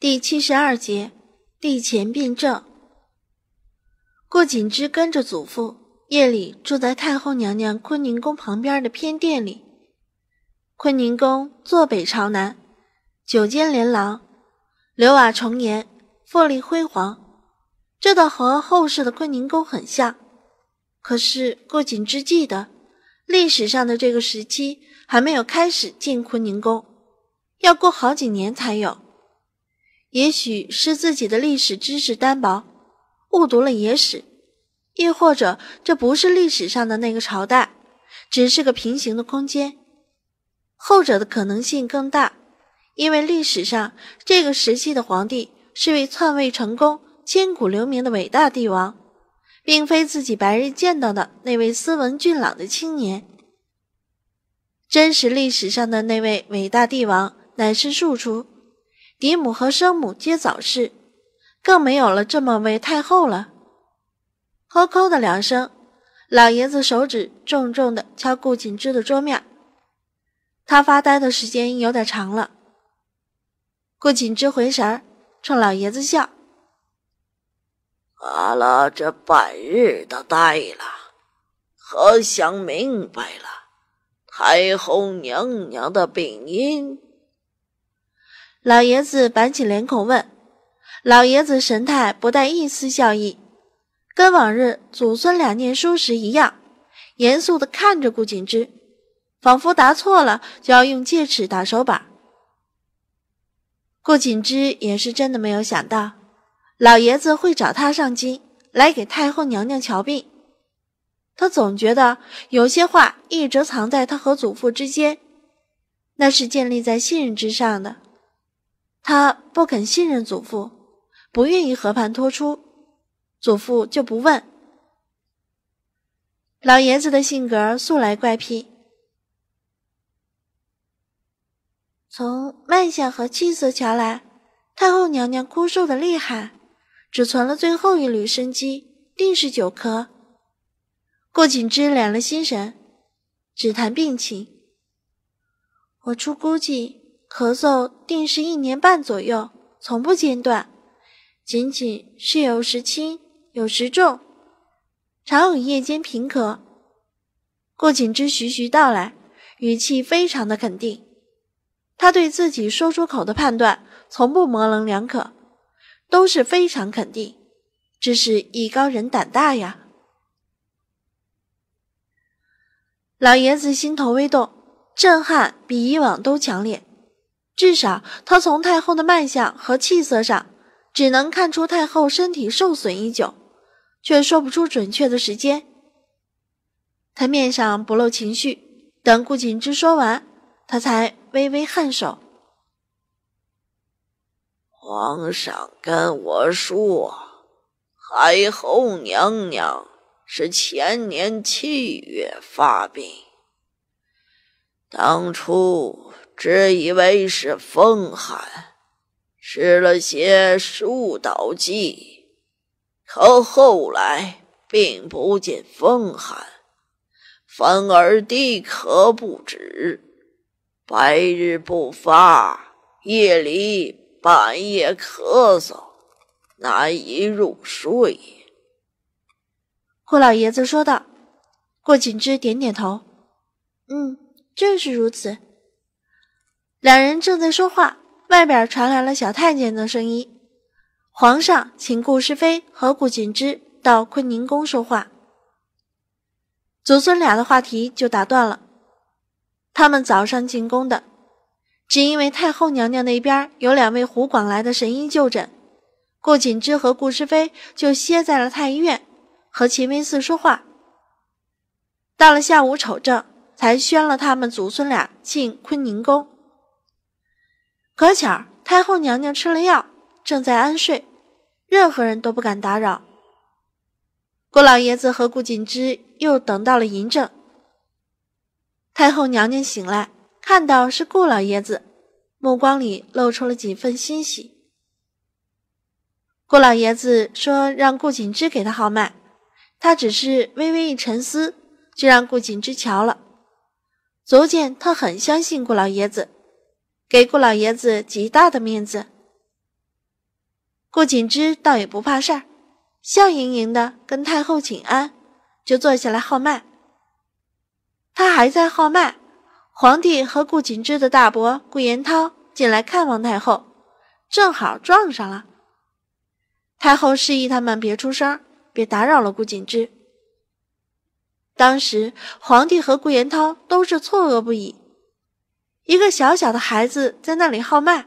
第七十二节，帝前辩证。顾锦之跟着祖父，夜里住在太后娘娘坤宁宫旁边的偏殿里。坤宁宫坐北朝南，九间连廊，琉瓦重檐，富丽辉煌。这倒和后世的坤宁宫很像。可是顾锦之记得，历史上的这个时期还没有开始进坤宁宫，要过好几年才有。也许是自己的历史知识单薄，误读了野史，亦或者这不是历史上的那个朝代，只是个平行的空间。后者的可能性更大，因为历史上这个时期的皇帝是位篡位成功、千古留名的伟大帝王，并非自己白日见到的那位斯文俊朗的青年。真实历史上的那位伟大帝王乃是庶出。嫡母和生母皆早逝，更没有了这么位太后了。呵，抠的两声，老爷子手指重重地敲顾景之的桌面。他发呆的时间有点长了。顾景之回神冲老爷子笑：“阿拉这半日都呆了，可想明白了太后娘娘的病因。”老爷子板起脸孔问：“老爷子神态不带一丝笑意，跟往日祖孙俩念书时一样，严肃地看着顾锦之，仿佛答错了就要用戒尺打手板。”顾锦之也是真的没有想到，老爷子会找他上京来给太后娘娘瞧病。他总觉得有些话一直藏在他和祖父之间，那是建立在信任之上的。他不肯信任祖父，不愿意和盘托出，祖父就不问。老爷子的性格素来怪癖，从脉象和气色瞧来，太后娘娘枯瘦的厉害，只存了最后一缕生机，定是久咳。顾景之敛了心神，只谈病情。我初估计。咳嗽定是一年半左右，从不间断，仅仅是有时轻，有时重，常与夜间平咳。顾景之徐徐道来，语气非常的肯定，他对自己说出口的判断从不模棱两可，都是非常肯定，这是艺高人胆大呀。老爷子心头微动，震撼比以往都强烈。至少，他从太后的脉象和气色上，只能看出太后身体受损已久，却说不出准确的时间。他面上不露情绪，等顾景之说完，他才微微颔首。皇上跟我说，太后娘娘是前年七月发病，当初。只以为是风寒，吃了些疏导剂，可后来并不见风寒，反而低咳不止，白日不发，夜里半夜咳嗽，难以入睡。霍老爷子说道。顾景之点点头，嗯，正是如此。两人正在说话，外边传来了小太监的声音：“皇上请顾世飞和顾锦之到坤宁宫说话。”祖孙俩的话题就打断了。他们早上进宫的，只因为太后娘娘那边有两位湖广来的神医就诊，顾锦之和顾世飞就歇在了太医院，和秦威四说话。到了下午丑正，才宣了他们祖孙俩进坤宁宫。可巧，太后娘娘吃了药，正在安睡，任何人都不敢打扰。顾老爷子和顾锦之又等到了嬴政。太后娘娘醒来，看到是顾老爷子，目光里露出了几分欣喜。顾老爷子说让顾锦之给他号脉，他只是微微一沉思，就让顾锦之瞧了。足见他很相信顾老爷子。给顾老爷子极大的面子，顾景之倒也不怕事儿，笑盈盈的跟太后请安，就坐下来号脉。他还在号脉，皇帝和顾景之的大伯顾延涛进来看望太后，正好撞上了。太后示意他们别出声，别打扰了顾景之。当时皇帝和顾延涛都是错愕不已。一个小小的孩子在那里号脉，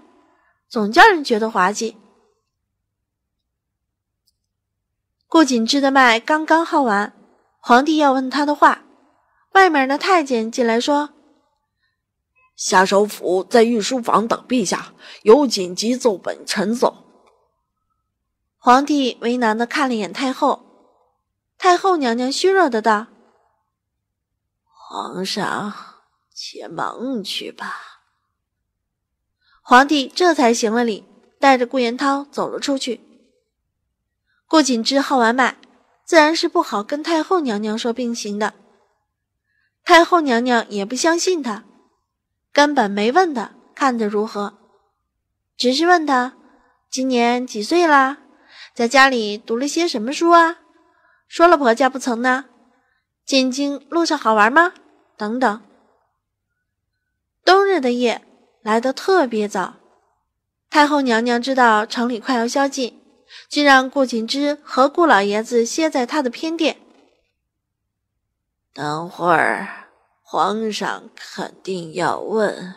总叫人觉得滑稽。顾景之的脉刚刚号完，皇帝要问他的话，外面的太监进来，说：“夏首府在御书房等陛下，有紧急奏本呈奏。”皇帝为难的看了一眼太后，太后娘娘虚弱的道：“皇上。”且忙去吧。皇帝这才行了礼，带着顾延涛走了出去。顾景之号完脉，自然是不好跟太后娘娘说病情的。太后娘娘也不相信他，根本没问他看得如何，只是问他今年几岁啦，在家里读了些什么书啊？说了婆家不曾呢。进京路上好玩吗？等等。冬日的夜来得特别早，太后娘娘知道城里快要宵禁，就让顾锦之和顾老爷子歇在他的偏殿。等会儿皇上肯定要问，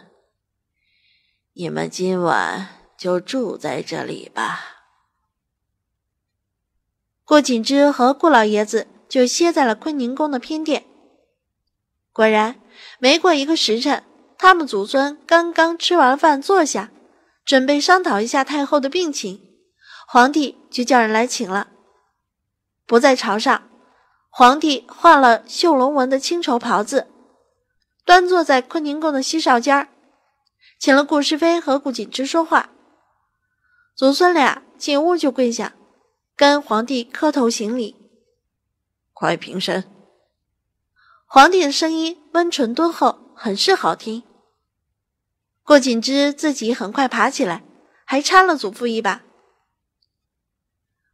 你们今晚就住在这里吧。顾锦之和顾老爷子就歇在了坤宁宫的偏殿。果然，没过一个时辰。他们祖孙刚刚吃完饭，坐下，准备商讨一下太后的病情，皇帝就叫人来请了。不在朝上，皇帝换了绣龙纹的青绸袍子，端坐在坤宁宫的西梢间儿，请了顾世妃和顾景之说话。祖孙俩进屋就跪下，跟皇帝磕头行礼。快平身。皇帝的声音温纯敦厚。很是好听。顾景之自己很快爬起来，还搀了祖父一把。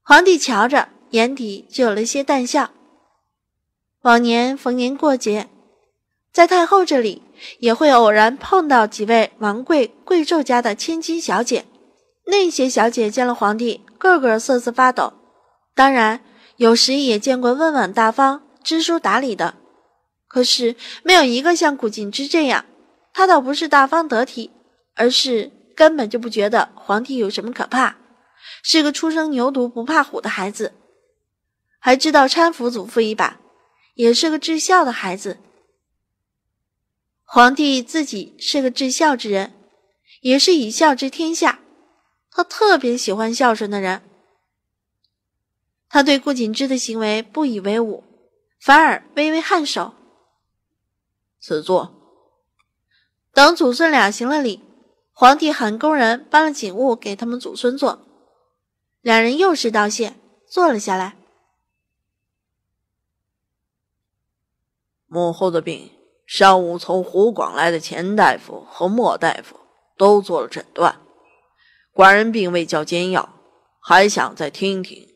皇帝瞧着，眼底就有了些淡笑。往年逢年过节，在太后这里也会偶然碰到几位王贵贵胄家的千金小姐。那些小姐见了皇帝，个个瑟瑟发抖。当然，有时也见过温婉大方、知书达理的。可是没有一个像顾锦之这样，他倒不是大方得体，而是根本就不觉得皇帝有什么可怕，是个初生牛犊不怕虎的孩子，还知道搀扶祖父一把，也是个至孝的孩子。皇帝自己是个至孝之人，也是以孝治天下，他特别喜欢孝顺的人，他对顾锦之的行为不以为忤，反而微微颔首。此作。等祖孙俩行了礼，皇帝喊工人搬了景物给他们祖孙坐。两人又是道谢，坐了下来。母后的病，上午从湖广来的钱大夫和莫大夫都做了诊断，寡人并未叫煎药，还想再听听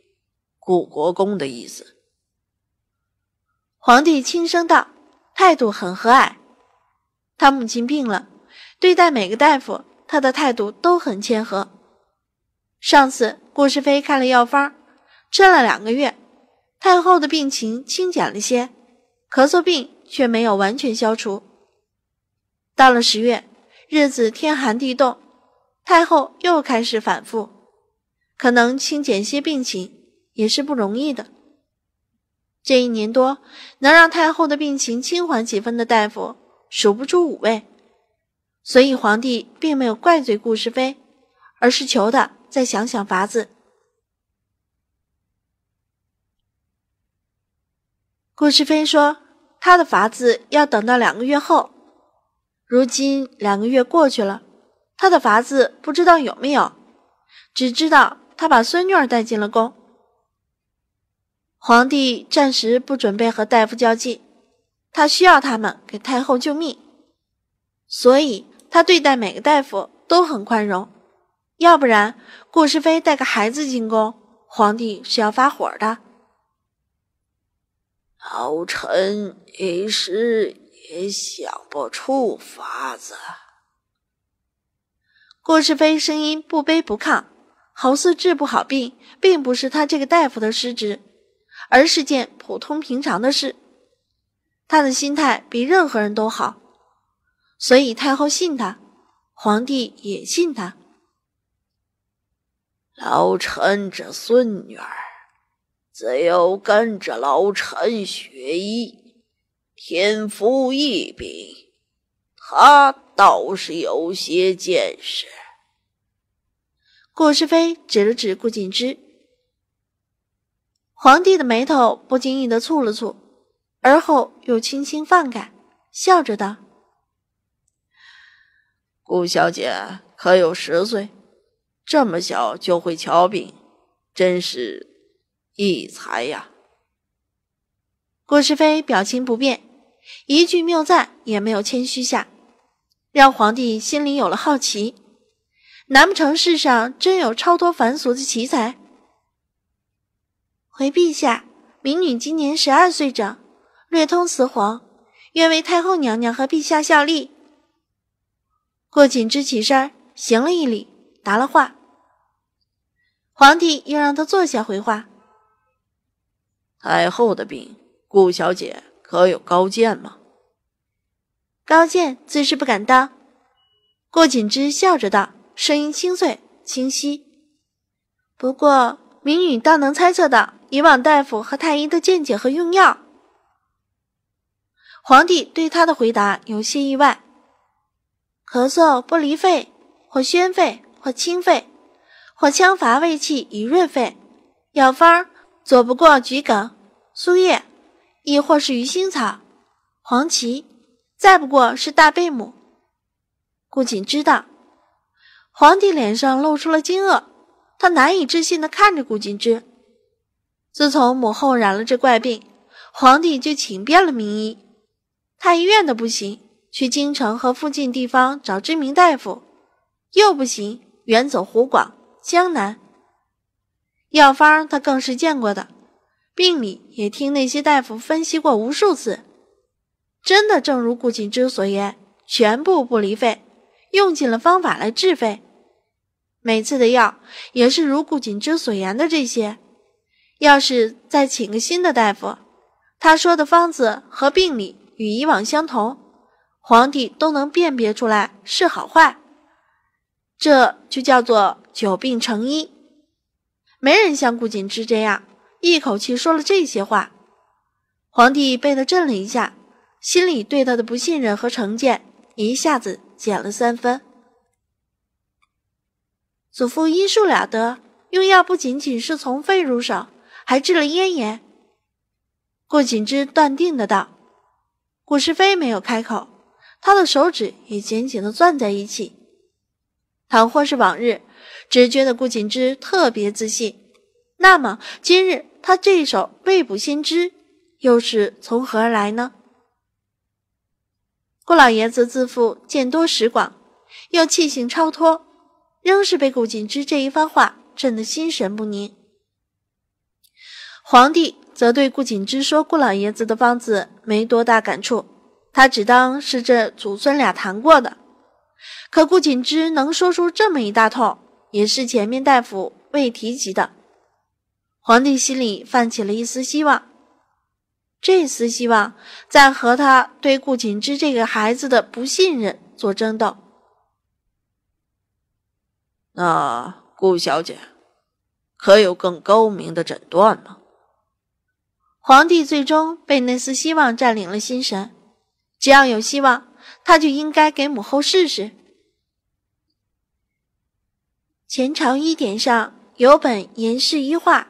顾国公的意思。皇帝轻声道。态度很和蔼，他母亲病了，对待每个大夫，他的态度都很谦和。上次顾世飞开了药方，吃了两个月，太后的病情轻减了些，咳嗽病却没有完全消除。到了十月，日子天寒地冻，太后又开始反复，可能轻减些病情也是不容易的。这一年多，能让太后的病情轻缓几分的大夫数不出五位，所以皇帝并没有怪罪顾世妃，而是求她再想想法子。顾世妃说她的法子要等到两个月后，如今两个月过去了，她的法子不知道有没有，只知道她把孙女儿带进了宫。皇帝暂时不准备和大夫较劲，他需要他们给太后救命，所以他对待每个大夫都很宽容。要不然，顾世妃带个孩子进宫，皇帝是要发火的。老臣一时也想不出法子。顾世妃声音不卑不亢，好似治不好病，并不是他这个大夫的失职。而是件普通平常的事，他的心态比任何人都好，所以太后信他，皇帝也信他。老臣这孙女儿，自幼跟着老臣学医，天赋异禀，她倒是有些见识。顾世妃指了指顾景之。皇帝的眉头不经意的蹙了蹙，而后又轻轻放开，笑着道：“顾小姐可有十岁？这么小就会瞧饼，真是异才呀。”顾世飞表情不变，一句谬赞也没有谦虚下，让皇帝心里有了好奇：难不成世上真有超脱凡俗的奇才？回陛下，民女今年十二岁整，略通雌黄，愿为太后娘娘和陛下效力。顾锦之起身行了一礼，答了话。皇帝又让他坐下回话。太后的病，顾小姐可有高见吗？高见自是不敢当。顾锦之笑着道，声音清脆清晰。不过，民女倒能猜测到。以往大夫和太医的见解和用药，皇帝对他的回答有些意外。咳嗽不离肺，或宣肺，或清肺，或羌伐胃气以润肺。药方左不过桔梗、苏叶，亦或是鱼腥草、黄芪，再不过是大贝母。顾景知道，皇帝脸上露出了惊愕，他难以置信的看着顾景之。自从母后染了这怪病，皇帝就请遍了名医，太医院的不行，去京城和附近地方找知名大夫，又不行，远走湖广、江南。药方他更是见过的，病理也听那些大夫分析过无数次。真的，正如顾景之所言，全部不离肺，用尽了方法来治肺。每次的药也是如顾景之所言的这些。要是再请个新的大夫，他说的方子和病理与以往相同，皇帝都能辨别出来是好坏，这就叫做久病成医。没人像顾景之这样一口气说了这些话，皇帝被他震了一下，心里对他的不信任和成见一下子减了三分。祖父医术了得，用药不仅仅是从肺入手。还治了咽炎，顾景之断定的道。顾世飞没有开口，他的手指也紧紧的攥在一起。倘或是往日，只觉得顾景之特别自信，那么今日他这一手未卜先知，又是从何而来呢？顾老爷子自负见多识广，又气性超脱，仍是被顾景之这一番话震得心神不宁。皇帝则对顾景之说：“顾老爷子的方子没多大感触，他只当是这祖孙俩谈过的。可顾景之能说出这么一大套，也是前面大夫未提及的。皇帝心里泛起了一丝希望，这丝希望在和他对顾景之这个孩子的不信任做争斗。那顾小姐，可有更高明的诊断吗？”皇帝最终被那丝希望占领了心神。只要有希望，他就应该给母后试试。前朝医典上有本《严氏医话》，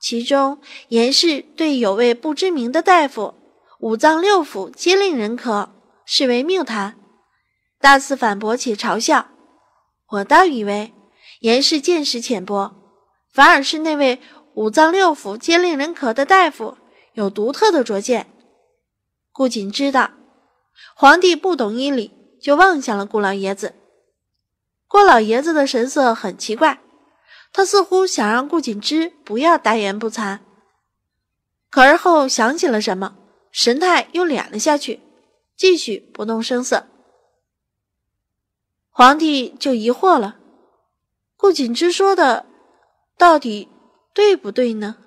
其中严氏对有位不知名的大夫“五脏六腑皆令人咳”视为谬谈，大肆反驳且嘲笑。我倒以为严氏见识浅薄，反而是那位“五脏六腑皆令人咳”的大夫。有独特的卓见，顾景知道皇帝不懂医理，就望向了顾老爷子。顾老爷子的神色很奇怪，他似乎想让顾景之不要大言不惭，可而后想起了什么，神态又敛了下去，继续不动声色。皇帝就疑惑了：顾景之说的到底对不对呢？